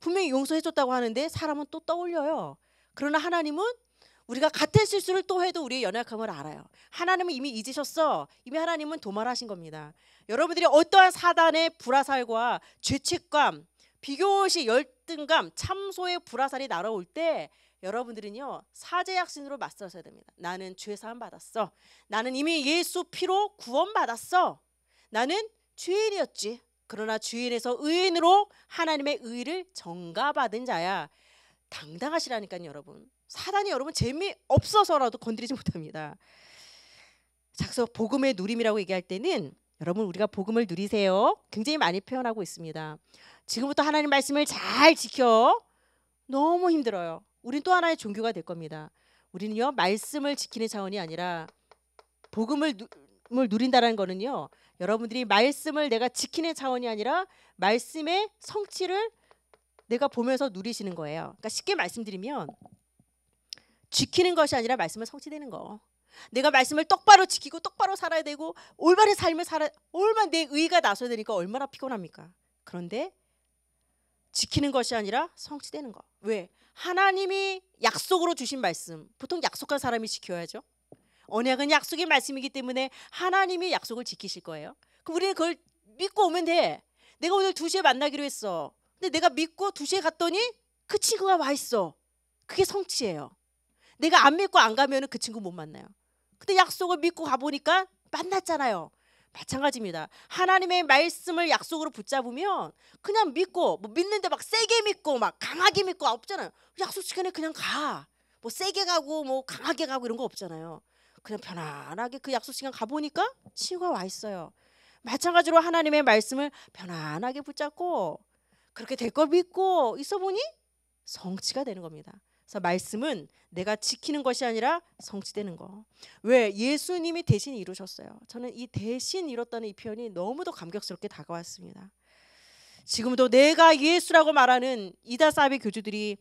분명히 용서해줬다고 하는데 사람은 또 떠올려요. 그러나 하나님은 우리가 같은 실수를 또 해도 우리의 연약함을 알아요. 하나님은 이미 잊으셨어. 이미 하나님은 도말하신 겁니다. 여러분들이 어떠한 사단의 불화살과 죄책감, 비교시 열등감, 참소의 불화살이 날아올 때 여러분들은요 사제약신으로 맞서셔야 됩니다. 나는 죄사함 받았어. 나는 이미 예수 피로 구원 받았어. 나는 죄인이었지. 그러나 주인에서 의인으로 하나님의 의를 전가받은 자야. 당당하시라니까요, 여러분. 사단이 여러분 재미없어서라도 건드리지 못합니다. 작서 복음의 누림이라고 얘기할 때는 여러분 우리가 복음을 누리세요. 굉장히 많이 표현하고 있습니다. 지금부터 하나님 말씀을 잘 지켜. 너무 힘들어요. 우린 또 하나의 종교가 될 겁니다. 우리는요 말씀을 지키는 차원이 아니라 복음을 누, 린다는 거는요 여러분들이 말씀을 내가 지키는 차원이 아니라 말씀의 성취를 내가 보면서 누리시는 거예요. 그러니까 쉽게 말씀드리면 지키는 것이 아니라 말씀을 성취되는 거. 내가 말씀을 똑바로 지키고 똑바로 살아야 되고 올바른 삶을 살아 올만 내 의가 나서야 되니까 얼마나 피곤합니까? 그런데 지키는 것이 아니라 성취되는 거. 왜? 하나님이 약속으로 주신 말씀. 보통 약속한 사람이 지켜야죠. 언약은 약속의 말씀이기 때문에 하나님이 약속을 지키실 거예요. 그 우리는 그걸 믿고 오면 돼. 내가 오늘 2시에 만나기로 했어. 근데 내가 믿고 2시에 갔더니 그 친구가 와 있어. 그게 성취예요. 내가 안 믿고 안 가면 그 친구 못 만나요. 근데 약속을 믿고 가보니까 만났잖아요. 마찬가지입니다. 하나님의 말씀을 약속으로 붙잡으면 그냥 믿고 뭐 믿는데 막 세게 믿고 막 강하게 믿고 아, 없잖아요. 약속 시간에 그냥 가. 뭐 세게 가고 뭐 강하게 가고 이런 거 없잖아요. 그냥 편안하게 그 약속 시간 가보니까 치유가 와 있어요. 마찬가지로 하나님의 말씀을 편안하게 붙잡고 그렇게 될 걸 믿고 있어 보니 성취가 되는 겁니다. 그래서 말씀은 내가 지키는 것이 아니라 성취되는 거. 왜 예수님이 대신 이루셨어요. 저는 이 대신 이뤘다는 이 표현이 너무도 감격스럽게 다가왔습니다. 지금도 내가 예수라고 말하는 이다사비 교주들이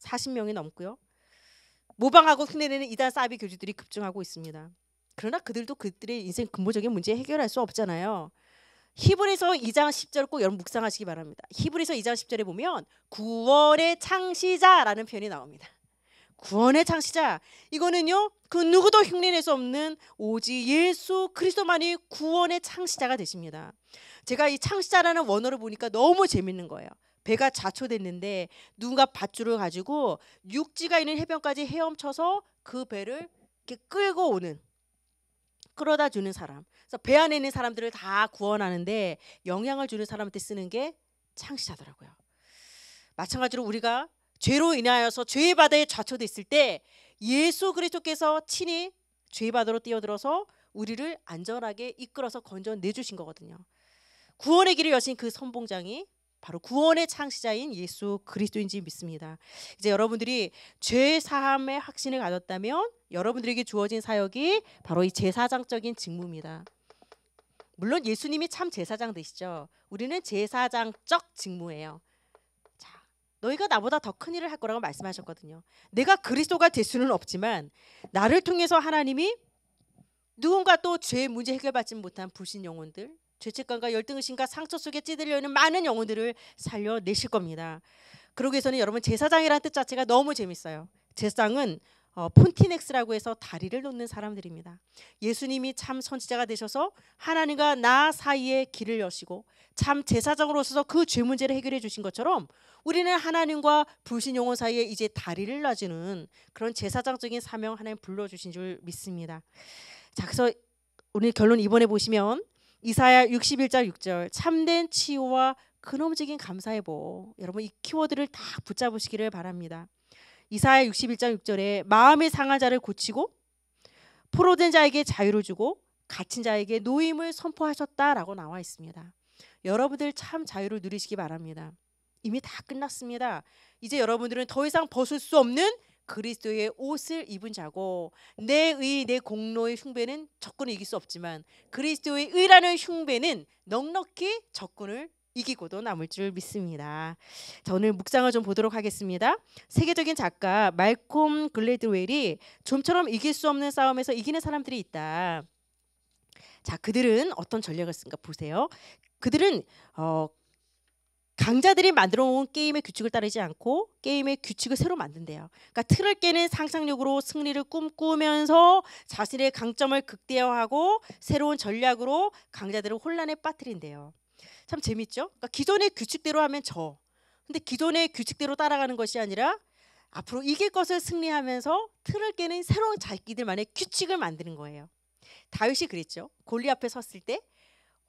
40명이 넘고요. 모방하고 흉내내는 이단 사비 교주들이 급증하고 있습니다. 그러나 그들도 그들의 인생 근본적인 문제 해결할 수 없잖아요. 히브리서 2장 10절 꼭 여러분 묵상하시기 바랍니다. 히브리서 2장 10절에 보면 구원의 창시자라는 표현이 나옵니다. 구원의 창시자 이거는요 그 누구도 흉내낼 수 없는 오직 예수 그리스도만이 구원의 창시자가 되십니다. 제가 이 창시자라는 원어를 보니까 너무 재밌는 거예요. 배가 자초됐는데 누군가 밧줄을 가지고 육지가 있는 해변까지 헤엄쳐서 그 배를 이렇게 끌고 오는 끌어다 주는 사람. 그래서 배 안에 있는 사람들을 다 구원하는데 영향을 주는 사람한테 쓰는 게 창시자더라고요. 마찬가지로 우리가 죄로 인하여서 죄의 바다에 좌초됐을때 예수 그리스도께서 친히 죄의 바다로 뛰어들어서 우리를 안전하게 이끌어서 건져내 주신 거거든요. 구원의 길을 여신 그 선봉장이 바로 구원의 창시자인 예수 그리스도인지 믿습니다. 이제 여러분들이 죄 사함의 확신을 가졌다면 여러분들에게 주어진 사역이 바로 이 제사장적인 직무입니다. 물론 예수님이 참 제사장 되시죠. 우리는 제사장적 직무예요. 자, 너희가 나보다 더 큰 일을 할 거라고 말씀하셨거든요. 내가 그리스도가 될 수는 없지만 나를 통해서 하나님이 누군가 또 죄 문제 해결받지 못한 불신 영혼들 죄책감과 열등의심과 상처 속에 찌들려 있는 많은 영혼들을 살려내실 겁니다. 그러기 위해서는 여러분 제사장이라는 뜻 자체가 너무 재밌어요. 제사장은 어, 폰티넥스라고 해서 다리를 놓는 사람들입니다. 예수님이 참 선지자가 되셔서 하나님과 나 사이의 길을 여시고 참 제사장으로서 그 죄 문제를 해결해 주신 것처럼 우리는 하나님과 불신 영혼 사이에 이제 다리를 놔주는 그런 제사장적인 사명 하나님 불러주신 줄 믿습니다. 자, 그래서 오늘 결론 이번에 보시면 이사야 61장 6절 참된 치유와 근원적인 감사의보 호 여러분 이 키워드를 다 붙잡으시기를 바랍니다. 이사야 61장 6절에 마음의 상한 자를 고치고 포로된 자에게 자유를 주고 갇힌 자에게 노임을 선포하셨다라고 나와 있습니다. 여러분들 참 자유를 누리시기 바랍니다. 이미 다 끝났습니다. 이제 여러분들은 더 이상 벗을 수 없는 그리스도의 옷을 입은 자고 내 의, 내 공로의 흉배는 적군을 이길 수 없지만 그리스도의 의라는 흉배는 넉넉히 적군을 이기고도 남을 줄 믿습니다. 자, 오 묵상을 좀 보도록 하겠습니다. 세계적인 작가 말콤 글래드웰이 좀처럼 이길 수 없는 싸움에서 이기는 사람들이 있다. 자, 그들은 어떤 전략을 쓴가 보세요. 그들은 어, 강자들이 만들어 놓은 게임의 규칙을 따르지 않고 게임의 규칙을 새로 만든대요. 그러니까 틀을 깨는 상상력으로 승리를 꿈꾸면서 자신의 강점을 극대화하고 새로운 전략으로 강자들을 혼란에 빠뜨린대요. 참 재밌죠? 그러니까 기존의 규칙대로 하면 저. 근데 기존의 규칙대로 따라가는 것이 아니라 앞으로 이길 것을 승리하면서 틀을 깨는 새로운 자기들만의 규칙을 만드는 거예요. 다윗이 그랬죠. 골리 앞에 섰을 때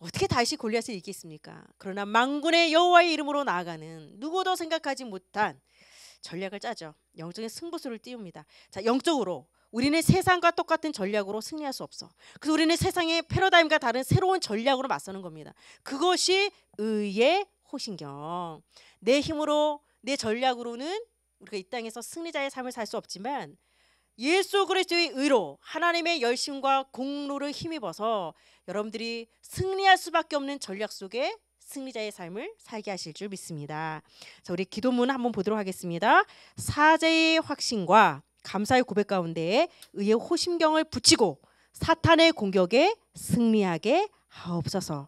어떻게 다시 골리앗을 이기겠습니까? 그러나 망군의 여호와의 이름으로 나아가는 누구도 생각하지 못한 전략을 짜죠. 영적인 승부수를 띄웁니다. 자, 영적으로 우리는 세상과 똑같은 전략으로 승리할 수 없어. 그래서 우리는 세상의 패러다임과 다른 새로운 전략으로 맞서는 겁니다. 그것이 의의 호신경. 내 힘으로 내 전략으로는 우리가 이 땅에서 승리자의 삶을 살 수 없지만 예수 그리스도의 의로 하나님의 열심과 공로를 힘입어서 여러분들이 승리할 수밖에 없는 전략 속에 승리자의 삶을 살게 하실 줄 믿습니다. 자, 우리 기도문 한번 보도록 하겠습니다. 사제의 확신과 감사의 고백 가운데 의의 호심경을 붙이고 사탄의 공격에 승리하게 하옵소서.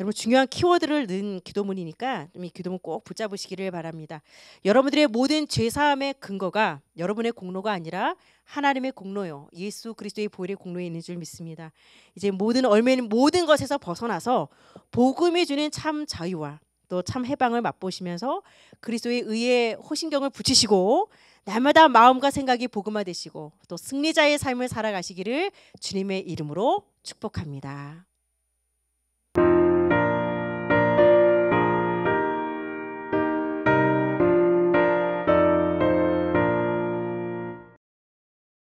여러분 중요한 키워드를 넣은 기도문이니까 이 기도문 꼭 붙잡으시기를 바랍니다. 여러분들의 모든 죄 사함의 근거가 여러분의 공로가 아니라 하나님의 공로요 예수 그리스도의 보혈의 공로에 있는 줄 믿습니다. 이제 모든 얼매는 모든 것에서 벗어나서 복음이 주는 참 자유와 또 참 해방을 맛보시면서 그리스도의 의에 호신경을 붙이시고 날마다 마음과 생각이 복음화되시고 또 승리자의 삶을 살아가시기를 주님의 이름으로 축복합니다.